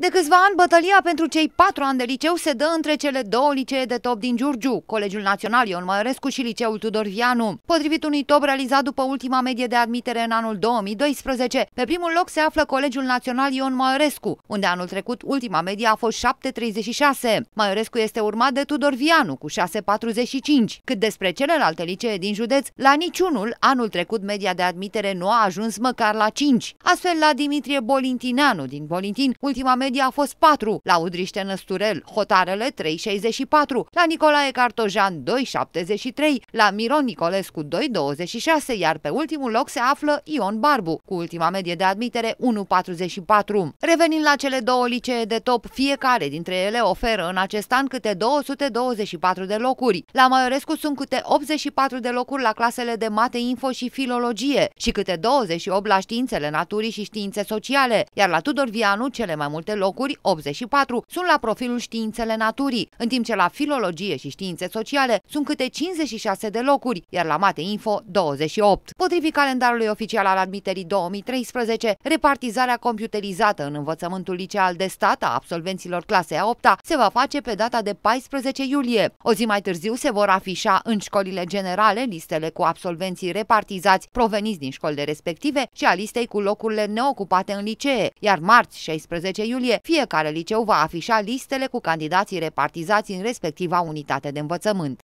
De câțiva ani, bătălia pentru cei patru ani de liceu se dă între cele două licee de top din Giurgiu, Colegiul Național Ion Mărescu și Liceul Tudor Vianu. Potrivit unui top realizat după ultima medie de admitere în anul 2012, pe primul loc se află Colegiul Național Ion Mărescu, unde anul trecut ultima medie a fost 7,36. Mărescu este urmat de Tudor Vianu cu 6,45. Cât despre celelalte licee din județ, la niciunul anul trecut media de admitere nu a ajuns măcar la 5. Astfel, la Dimitrie Bolintineanu din Bolintin, ultima medie media a fost 4, la Udriște Năsturel, Hotarele 3,64, la Nicolae Cartojan 2,73, la Miron Nicolescu 2,26, iar pe ultimul loc se află Ion Barbu, cu ultima medie de admitere 1,44. Revenind la cele două licee de top, fiecare dintre ele oferă în acest an câte 224 de locuri. La Maiorescu sunt câte 84 de locuri la clasele de mate, info și filologie și câte 28 la științele naturii și științe sociale, iar la Tudor Vianu cele mai multe locuri, 84, sunt la profilul științele naturii, în timp ce la filologie și științe sociale sunt câte 56 de locuri, iar la Mate Info 28. Potrivit calendarului oficial al admiterii 2013, repartizarea computerizată în învățământul liceal de stat a absolvenților clasei a 8 -a se va face pe data de 14 iulie. O zi mai târziu se vor afișa în școlile generale listele cu absolvenții repartizați proveniți din școlile respective și a listei cu locurile neocupate în licee, iar marți 16 iulie aprilie, fiecare liceu va afișa listele cu candidații repartizați în respectiva unitate de învățământ.